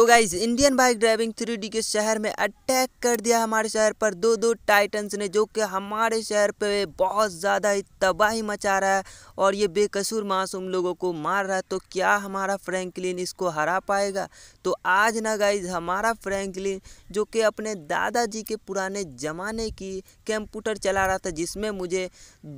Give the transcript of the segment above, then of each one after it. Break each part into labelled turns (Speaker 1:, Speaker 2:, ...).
Speaker 1: तो guys Indian bike driving three के शहर में अटैक कर दिया हमारे शहर पर दो दो टाइटन्स ने जो कि हमारे शहर पे बहुत ज़्यादा ही तबाही मचा रहा है और ये बेकसूर मासूम लोगों को मार रहा है तो क्या हमारा फ्रैंकलिन इसको हरा पाएगा तो आज ना गाइज हमारा फ्रैंकलिन जो कि अपने दादाजी के पुराने ज़माने की कंप्यूटर चला रहा था जिसमें मुझे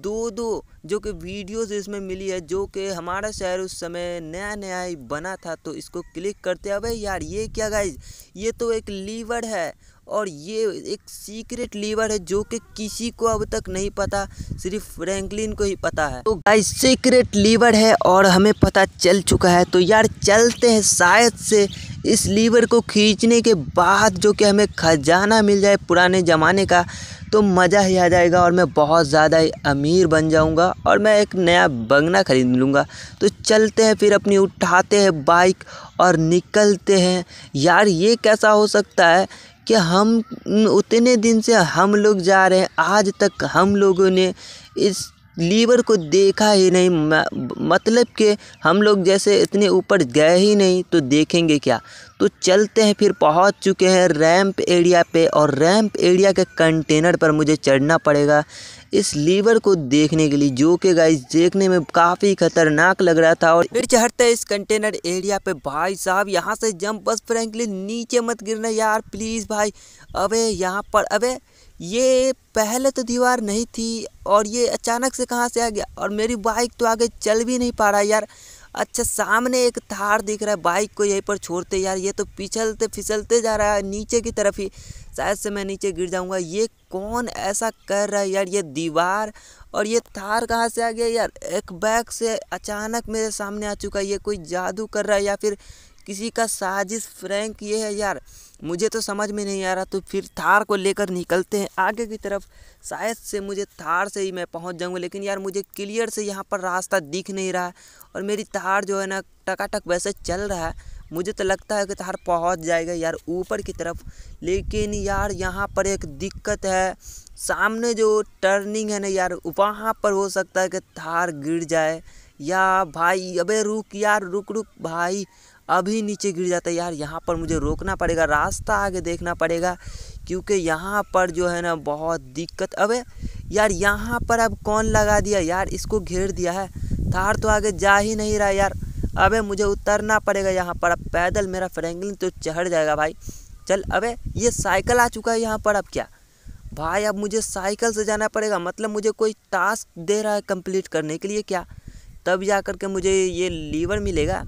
Speaker 1: दो दो जो कि वीडियोज इसमें मिली है जो कि हमारा शहर उस समय नया नया ही बना था तो इसको क्लिक करते अब यार ये क्या गाइज ये तो एक लीवर है और ये एक सीक्रेट लीवर है जो कि किसी को अब तक नहीं पता सिर्फ फ्रैंकलिन को ही पता है तो गाइज सीक्रेट लीवर है और हमें पता चल चुका है तो यार चलते हैं शायद से इस लीवर को खींचने के बाद जो कि हमें खजाना मिल जाए पुराने ज़माने का तो मज़ा ही आ जाएगा और मैं बहुत ज़्यादा ही अमीर बन जाऊँगा और मैं एक नया बंगना ख़रीद लूँगा तो चलते हैं फिर अपनी उठाते हैं बाइक और निकलते हैं यार ये कैसा हो सकता है कि हम उतने दिन से हम लोग जा रहे हैं आज तक हम लोगों ने इस लीवर को देखा ही नहीं मतलब कि हम लोग जैसे इतने ऊपर गए ही नहीं तो देखेंगे क्या तो चलते हैं फिर पहुंच चुके हैं रैंप एरिया पे और रैंप एरिया के कंटेनर पर मुझे चढ़ना पड़ेगा इस लीवर को देखने के लिए जो कि गाइस देखने में काफ़ी खतरनाक लग रहा था और फिर चढ़ते हैं इस कंटेनर एरिया पे भाई साहब यहाँ से जंप बस फ्रेंकली नीचे मत गिरना यार प्लीज़ भाई अबे यहाँ पर अबे ये पहले तो दीवार नहीं थी और ये अचानक से कहाँ से आ गया और मेरी बाइक तो आगे चल भी नहीं पा रहा यार अच्छा सामने एक थार दिख रहा है बाइक को यहीं पर छोड़ते यार ये तो पिछलते फिसलते जा रहा है नीचे की तरफ ही शायद से मैं नीचे गिर जाऊंगा ये कौन ऐसा कर रहा है यार ये दीवार और ये थार कहाँ से आ गया यार एक बैग से अचानक मेरे सामने आ चुका है ये कोई जादू कर रहा है या फिर किसी का साजिश फ्रैंक ये है यार मुझे तो समझ में नहीं आ रहा तो फिर थार को लेकर निकलते हैं आगे की तरफ शायद से मुझे थार से ही मैं पहुंच जाऊंगा लेकिन यार मुझे क्लियर से यहाँ पर रास्ता दिख नहीं रहा है और मेरी थार जो है ना टकाटक वैसे चल रहा है मुझे तो लगता है कि थार पहुंच जाएगा यार ऊपर की तरफ लेकिन यार यहाँ पर एक दिक्कत है सामने जो टर्निंग है ना यार वहाँ पर हो सकता है कि थार गिर जाए या भाई अबे रुक यार रुक रुक भाई अभी नीचे गिर जाता है यार यहाँ पर मुझे रोकना पड़ेगा रास्ता आगे देखना पड़ेगा क्योंकि यहाँ पर जो है ना बहुत दिक्कत अबे यार यहाँ पर अब कौन लगा दिया यार इसको घेर दिया है थार तो आगे जा ही नहीं रहा यार अबे मुझे उतरना पड़ेगा यहाँ पर अब पैदल मेरा फ्रैंकलिन तो चढ़ जाएगा भाई चल अबे ये साइकिल आ चुका है यहाँ पर अब क्या भाई अब मुझे साइकिल से जाना पड़ेगा मतलब मुझे कोई टास्क दे रहा है कंप्लीट करने के लिए क्या तब जा कर के मुझे ये लीवर मिलेगा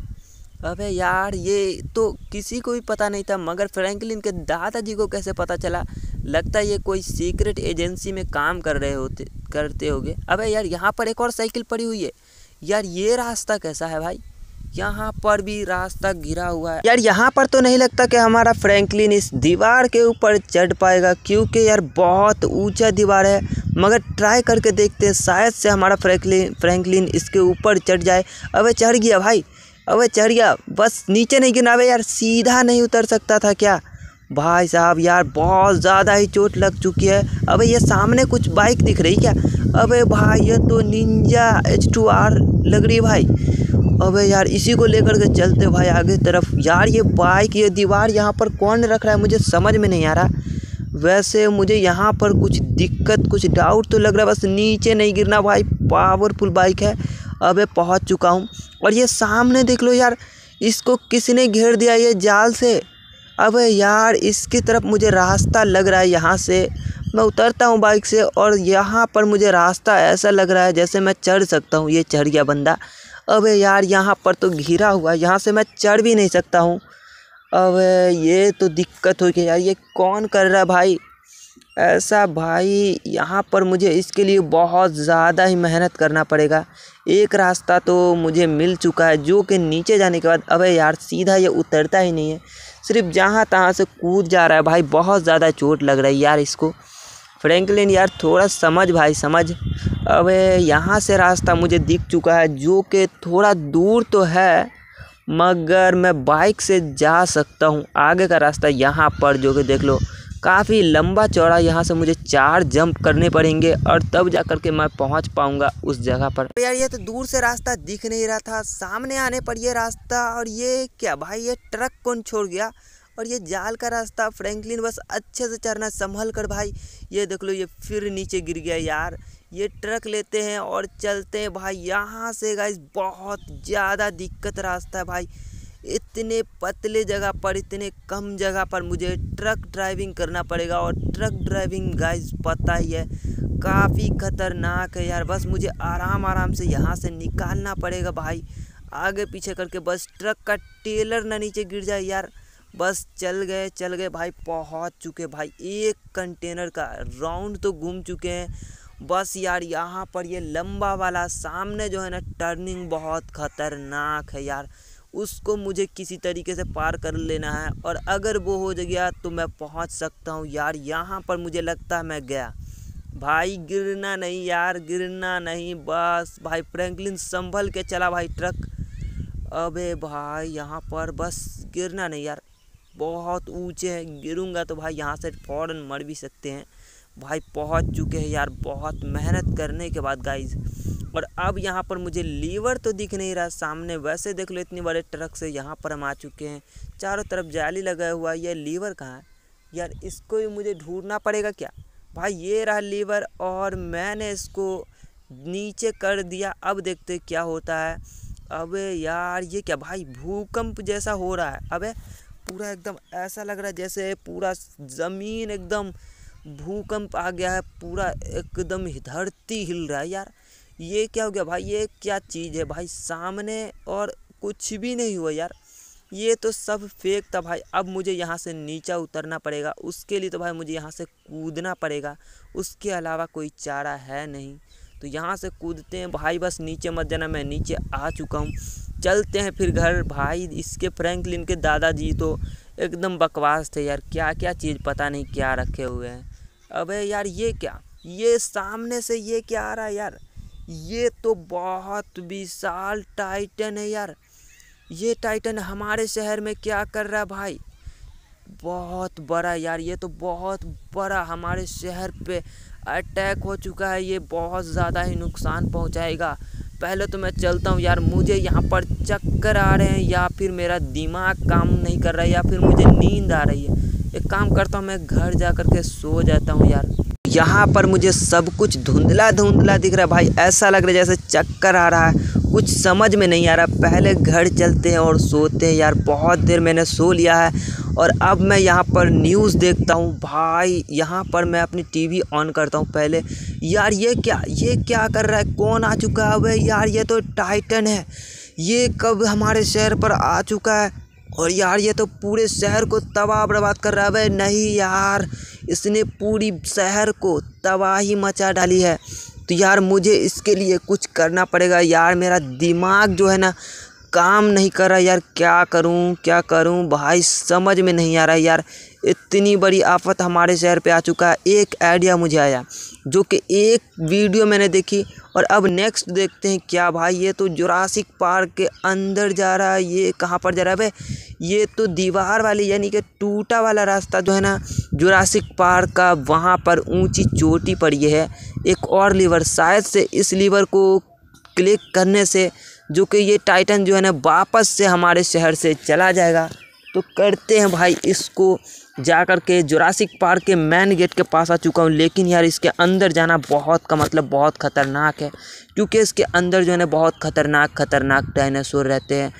Speaker 1: अबे यार ये तो किसी को भी पता नहीं था मगर फ्रैंकलिन के दादाजी को कैसे पता चला लगता है ये कोई सीक्रेट एजेंसी में काम कर रहे होते करते होंगे अबे यार यहाँ पर एक और साइकिल पड़ी हुई है यार ये रास्ता कैसा है भाई यहाँ पर भी रास्ता घिरा हुआ है यार यहाँ पर तो नहीं लगता कि हमारा फ्रैंकलिन इस दीवार के ऊपर चढ़ पाएगा क्योंकि यार बहुत ऊंचा दीवार है मगर ट्राई करके देखते हैं शायद से हमारा फ्रैंकलिन फ्रैंकलिन इसके ऊपर चढ़ जाए अबे चढ़ गया भाई अबे चढ़िया बस नीचे नहीं गिरना अबे यार सीधा नहीं उतर सकता था क्या भाई साहब यार बहुत ज़्यादा ही चोट लग चुकी है अबे ये सामने कुछ बाइक दिख रही क्या अबे भाई ये तो निंजा एच टू आर लग रही भाई अबे यार इसी को लेकर के चलते भाई आगे तरफ यार ये बाइक ये दीवार यहाँ पर कौन रख रहा है मुझे समझ में नहीं आ रहा वैसे मुझे यहाँ पर कुछ दिक्कत कुछ डाउट तो लग रहा है बस नीचे नहीं गिरना भाई पावरफुल बाइक है अब मैं पहुँच चुका हूँ और ये सामने देख लो यार इसको किसने घेर दिया ये जाल से अब यार इसकी तरफ मुझे रास्ता लग रहा है यहाँ से मैं उतरता हूँ बाइक से और यहाँ पर मुझे रास्ता ऐसा लग रहा है जैसे मैं चढ़ सकता हूँ ये चढ़ गया बंदा अब यार यहाँ पर तो घिरा हुआ है यहाँ से मैं चढ़ भी नहीं सकता हूँ अब ये तो दिक्कत हो गई यार ये कौन कर रहा है भाई ऐसा भाई यहाँ पर मुझे इसके लिए बहुत ज़्यादा ही मेहनत करना पड़ेगा एक रास्ता तो मुझे मिल चुका है जो कि नीचे जाने के बाद अबे यार सीधा ये उतरता ही नहीं है सिर्फ जहाँ तहाँ से कूद जा रहा है भाई बहुत ज़्यादा चोट लग रही है यार इसको फ्रैंकलिन यार थोड़ा समझ भाई समझ अबे यहाँ से रास्ता मुझे दिख चुका है जो कि थोड़ा दूर तो है मगर मैं बाइक से जा सकता हूँ आगे का रास्ता यहाँ पर जो कि देख लो काफ़ी लंबा चौड़ा यहाँ से मुझे चार जंप करने पड़ेंगे और तब जा कर के मैं पहुँच पाऊँगा उस जगह पर यार ये तो दूर से रास्ता दिख नहीं रहा था सामने आने पर ये रास्ता और ये क्या भाई ये ट्रक कौन छोड़ गया और ये जाल का रास्ता फ्रैंकलिन बस अच्छे से चढ़ना संभल कर भाई ये देख लो ये फिर नीचे गिर गया यार ये ट्रक लेते हैं और चलते हैं भाई यहाँ से गाइस बहुत ज़्यादा दिक्कत रास्ता है भाई इतने पतले जगह पर इतने कम जगह पर मुझे ट्रक ड्राइविंग करना पड़ेगा और ट्रक ड्राइविंग गाइस पता ही है काफ़ी ख़तरनाक है यार बस मुझे आराम आराम से यहाँ से निकालना पड़ेगा भाई आगे पीछे करके बस ट्रक का टेलर ना नीचे गिर जाए यार बस चल गए चल गए भाई पहुँच चुके भाई एक कंटेनर का राउंड तो घूम चुके हैं बस यार यहाँ पर ये लंबा वाला सामने जो है ना टर्निंग बहुत ख़तरनाक है यार उसको मुझे किसी तरीके से पार कर लेना है और अगर वो हो गया तो मैं पहुंच सकता हूं यार यहाँ पर मुझे लगता है मैं गया भाई गिरना नहीं यार गिरना नहीं बस भाई फ्रैंकलिन संभल के चला भाई ट्रक अबे भाई यहाँ पर बस गिरना नहीं यार बहुत ऊंचे हैं गिरूंगा तो भाई यहाँ से फ़ौरन मर भी सकते हैं भाई पहुँच चुके हैं यार बहुत मेहनत करने के बाद गाइज और अब यहाँ पर मुझे लीवर तो दिख नहीं रहा सामने वैसे देख लो इतने बड़े ट्रक से यहाँ पर हम आ चुके हैं चारों तरफ जाली लगा हुआ है ये लीवर कहाँ है यार इसको भी मुझे ढूंढना पड़ेगा क्या भाई ये रहा लीवर और मैंने इसको नीचे कर दिया अब देखते क्या होता है अबे यार ये क्या भाई भूकंप जैसा हो रहा है अबे पूरा एकदम ऐसा लग रहा है जैसे पूरा ज़मीन एकदम भूकंप आ गया है पूरा एकदम धरती हिल रहा है यार ये क्या हो गया भाई ये क्या चीज़ है भाई सामने और कुछ भी नहीं हुआ यार ये तो सब फेक था भाई अब मुझे यहाँ से नीचा उतरना पड़ेगा उसके लिए तो भाई मुझे यहाँ से कूदना पड़ेगा उसके अलावा कोई चारा है नहीं तो यहाँ से कूदते हैं भाई बस नीचे मत जाना मैं नीचे आ चुका हूँ चलते हैं फिर घर भाई इसके फ्रैंकलिन के दादाजी तो एकदम बकवास थे यार क्या क्या चीज़ पता नहीं क्या रखे हुए हैं अबे यार ये क्या ये सामने से ये क्या आ रहा है यार ये तो बहुत विशाल टाइटन है यार ये टाइटन हमारे शहर में क्या कर रहा है भाई बहुत बड़ा यार ये तो बहुत बड़ा हमारे शहर पे अटैक हो चुका है ये बहुत ज़्यादा ही नुकसान पहुंचाएगा पहले तो मैं चलता हूँ यार मुझे यहाँ पर चक्कर आ रहे हैं या फिर मेरा दिमाग काम नहीं कर रहा है या फिर मुझे नींद आ रही है एक काम करता हूँ मैं घर जा कर के सो जाता हूँ यार यहाँ पर मुझे सब कुछ धुंधला धुंधला दिख रहा है भाई ऐसा लग रहा है जैसे चक्कर आ रहा है कुछ समझ में नहीं आ रहा पहले घर चलते हैं और सोते हैं यार बहुत देर मैंने सो लिया है और अब मैं यहाँ पर न्यूज़ देखता हूँ भाई यहाँ पर मैं अपनी टीवी ऑन करता हूँ पहले यार ये क्या ये क्या कर रहा है कौन आ चुका है वह यार ये तो टाइटन है ये कब हमारे शहर पर आ चुका है और यार ये तो पूरे शहर को तबाह बर्बाद कर रहा है नहीं यार इसने पूरी शहर को तबाही मचा डाली है तो यार मुझे इसके लिए कुछ करना पड़ेगा यार मेरा दिमाग जो है ना काम नहीं कर रहा यार क्या करूं क्या करूं भाई समझ में नहीं आ रहा यार इतनी बड़ी आफत हमारे शहर पे आ चुका है एक आइडिया मुझे आया जो कि एक वीडियो मैंने देखी और अब नेक्स्ट देखते हैं क्या भाई ये तो जुरासिक पार्क के अंदर जा रहा है ये कहाँ पर जा रहा है भाई ये तो दीवार वाली यानी कि टूटा वाला रास्ता जो है ना जुरासिक पार्क का वहाँ पर ऊंची चोटी पर ये है एक और लीवर शायद से इस लीवर को क्लिक करने से जो कि ये टाइटन जो है ना वापस से हमारे शहर से चला जाएगा तो करते हैं भाई इसको जा कर के जोरासिक पार्क के मेन गेट के पास आ चुका हूँ लेकिन यार इसके अंदर जाना बहुत का मतलब बहुत ख़तरनाक है क्योंकि इसके अंदर जो है ना बहुत ख़तरनाक ख़तरनाक डायनासोर रहते हैं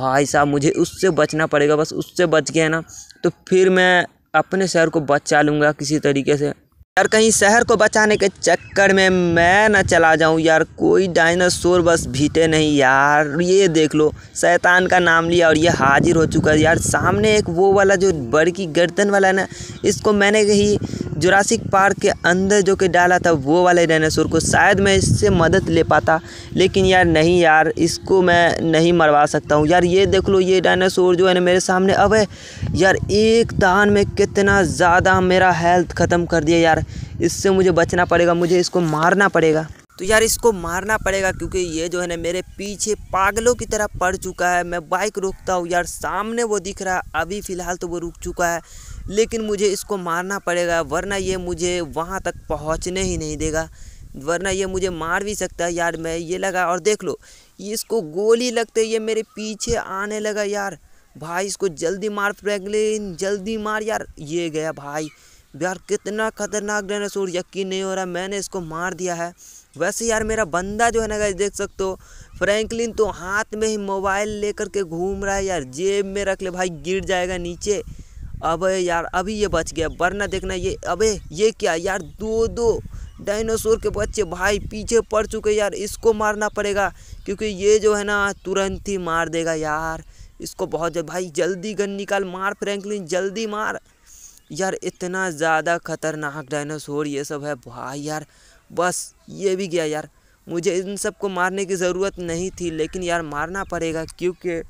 Speaker 1: भाई साहब मुझे उससे बचना पड़ेगा बस उससे बच गया ना तो फिर मैं अपने शहर को बचा लूँगा किसी तरीके से यार कहीं शहर को बचाने के चक्कर में मैं ना चला जाऊं यार कोई डायनासोर बस भीटे नहीं यार ये देख लो शैतान का नाम लिया और ये हाजिर हो चुका है यार सामने एक वो वाला जो बड़ की गर्दन वाला है ना इसको मैंने कहीं जुरासिक पार्क के अंदर जो कि डाला था वो वाले डायनासोर को शायद मैं इससे मदद ले पाता लेकिन यार नहीं यार इसको मैं नहीं मरवा सकता हूँ यार ये देख लो ये डायनासोर जो है ना मेरे सामने अब है यार एक दान में कितना ज़्यादा मेरा हेल्थ ख़त्म कर दिया यार इससे मुझे बचना पड़ेगा मुझे इसको मारना पड़ेगा तो यार इसको मारना पड़ेगा क्योंकि ये जो है ना मेरे पीछे पागलों की तरह पड़ चुका है मैं बाइक रोकता हूँ यार सामने वो दिख रहा है अभी फ़िलहाल तो वो रुक चुका है लेकिन मुझे इसको मारना पड़ेगा वरना ये मुझे वहाँ तक पहुँचने ही नहीं देगा वरना ये मुझे मार भी सकता है यार मैं ये लगा और देख लो ये इसको गोली लगते ये मेरे पीछे आने लगा यार भाई इसको जल्दी मार फ्रैंकलिन जल्दी मार यार ये गया भाई यार कितना खतरनाक डायनासोर यकीन नहीं हो रहा मैंने इसको मार दिया है वैसे यार मेरा बंदा जो है ना देख सकते हो फ्रैंकलिन तो हाथ में ही मोबाइल लेकर के घूम रहा है यार जेब में रख ले भाई गिर जाएगा नीचे अब यार अभी ये बच गया वरना देखना ये अबे ये क्या यार दो दो डायनासोर के बच्चे भाई पीछे पड़ चुके यार इसको मारना पड़ेगा क्योंकि ये जो है ना तुरंत ही मार देगा यार इसको बहुत भाई जल्दी गन निकाल मार फ्रैंकलिन जल्दी मार यार इतना ज़्यादा खतरनाक डायनासोर ये सब है भाई यार बस ये भी गया यार मुझे इन सब को मारने की ज़रूरत नहीं थी लेकिन यार मारना पड़ेगा क्योंकि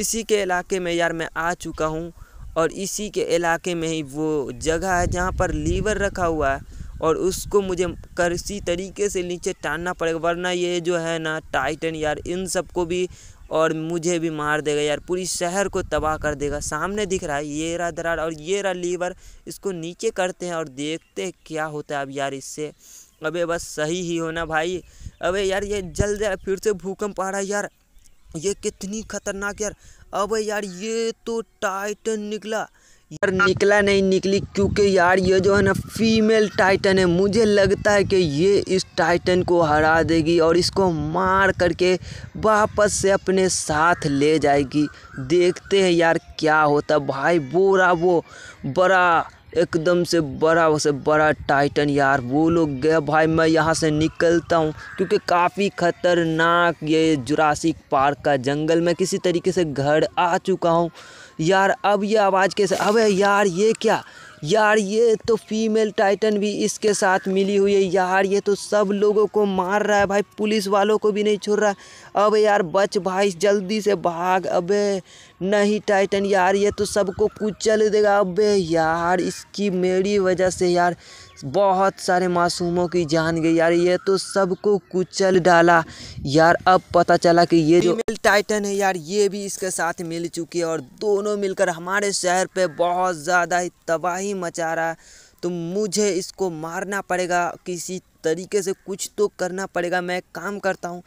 Speaker 1: इसी के इलाके में यार मैं आ चुका हूँ और इसी के इलाके में ही वो जगह है जहाँ पर लीवर रखा हुआ है और उसको मुझे करसी तरीके से नीचे टानना पड़ेगा वरना ये जो है ना टाइटन यार इन सबको भी और मुझे भी मार देगा यार पूरी शहर को तबाह कर देगा सामने दिख रहा है ये रहा दरार और ये रहा लीवर इसको नीचे करते हैं और देखते हैं क्या होता है अब यार इससे अबे बस सही ही होना भाई अबे यार ये जल्द फिर से भूकंप आ रहा है यार ये कितनी खतरनाक यार अब यार ये तो टाइटन निकला यार निकला नहीं निकली क्योंकि यार ये जो है ना फीमेल टाइटन है मुझे लगता है कि ये इस टाइटन को हरा देगी और इसको मार करके वापस से अपने साथ ले जाएगी देखते हैं यार क्या होता भाई बोरा वो बड़ा एकदम से बड़ा से बड़ा टाइटन यार वो लोग गया भाई मैं यहाँ से निकलता हूँ क्योंकि काफ़ी ख़तरनाक ये जुरासिक पार्क का जंगल मैं किसी तरीके से घर आ चुका हूँ यार अब ये आवाज़ कैसे अबे यार ये क्या यार ये तो फीमेल टाइटन भी इसके साथ मिली हुई है यार ये तो सब लोगों को मार रहा है भाई पुलिस वालों को भी नहीं छोड़ रहा है अब यार बच भाई जल्दी से भाग अबे नहीं टाइटन यार ये तो सबको कुचल देगा अबे यार इसकी मेरी वजह से यार बहुत सारे मासूमों की जान गई यार ये तो सबको कुचल डाला यार अब पता चला कि ये जो टाइटन है यार ये भी इसके साथ मिल चुकी है और दोनों मिलकर हमारे शहर पे बहुत ज़्यादा ही तबाही मचा रहा है तो मुझे इसको मारना पड़ेगा किसी तरीके से कुछ तो करना पड़ेगा मैं काम करता हूँ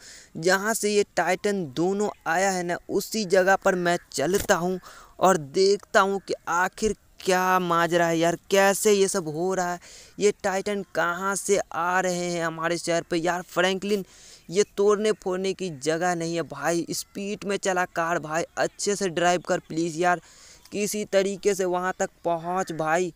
Speaker 1: जहाँ से ये टाइटन दोनों आया है ना उसी जगह पर मैं चलता हूँ और देखता हूँ कि आखिर क्या माजरा है यार कैसे ये सब हो रहा है ये टाइटन कहाँ से आ रहे हैं हमारे शहर पे यार फ्रैंकलिन ये तोड़ने फोड़ने की जगह नहीं है भाई स्पीड में चला कार भाई अच्छे से ड्राइव कर प्लीज़ यार किसी तरीके से वहाँ तक पहुँच भाई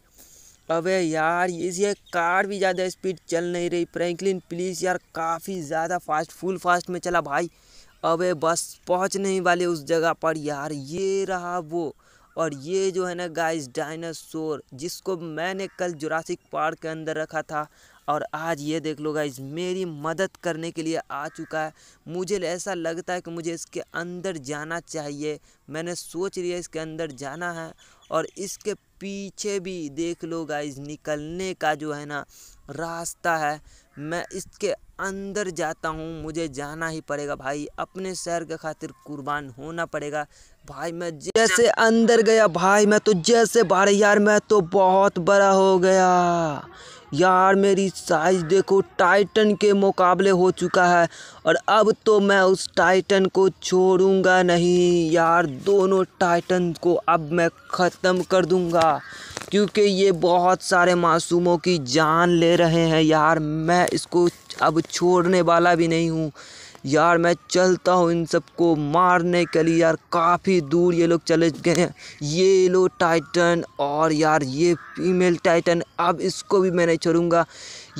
Speaker 1: अबे यार ये कार भी ज़्यादा स्पीड चल नहीं रही फ्रैंकलिन प्लीज़ यार काफ़ी ज़्यादा फास्ट फुल फास्ट में चला भाई अबे बस पहुँचने नहीं वाले उस जगह पर यार ये रहा वो और ये जो है ना गाइस डायनासोर जिसको मैंने कल जुरासिक पार्क के अंदर रखा था और आज ये देख लो गाइज मेरी मदद करने के लिए आ चुका है मुझे ऐसा लगता है कि मुझे इसके अंदर जाना चाहिए मैंने सोच लिया इसके अंदर जाना है और इसके पीछे भी देख लो गाइज निकलने का जो है ना रास्ता है मैं इसके अंदर जाता हूँ मुझे जाना ही पड़ेगा भाई अपने शहर के खातिर कुर्बान होना पड़ेगा भाई मैं जैसे अंदर गया भाई मैं तो जैसे बाहर यार मैं तो बहुत बड़ा हो गया यार मेरी साइज़ देखो टाइटन के मुकाबले हो चुका है और अब तो मैं उस टाइटन को छोड़ूंगा नहीं यार दोनों टाइटन को अब मैं ख़त्म कर दूंगा क्योंकि ये बहुत सारे मासूमों की जान ले रहे हैं यार मैं इसको अब छोड़ने वाला भी नहीं हूँ यार मैं चलता हूँ इन सबको मारने के लिए यार काफ़ी दूर ये लोग चले गए हैं ये लो टाइटन और यार ये फीमेल टाइटन अब इसको भी मैं नहीं छोड़ूंगा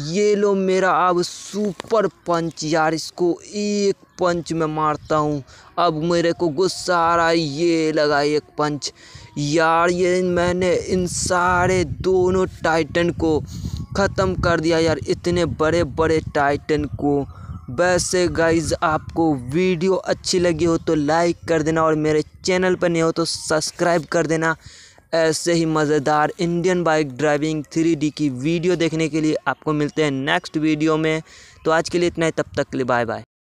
Speaker 1: ये लो मेरा अब सुपर पंच यार इसको एक पंच में मारता हूँ अब मेरे को गुस्सा आ रहा है ये लगा एक पंच यार ये मैंने इन सारे दोनों टाइटन को ख़त्म कर दिया यार इतने बड़े बड़े टाइटन को वैसे गाइज आपको वीडियो अच्छी लगी हो तो लाइक कर देना और मेरे चैनल पर नहीं हो तो सब्सक्राइब कर देना ऐसे ही मज़ेदार इंडियन बाइक ड्राइविंग थ्री की वीडियो देखने के लिए आपको मिलते हैं नेक्स्ट वीडियो में तो आज के लिए इतना ही तब तक के लिए बाय बाय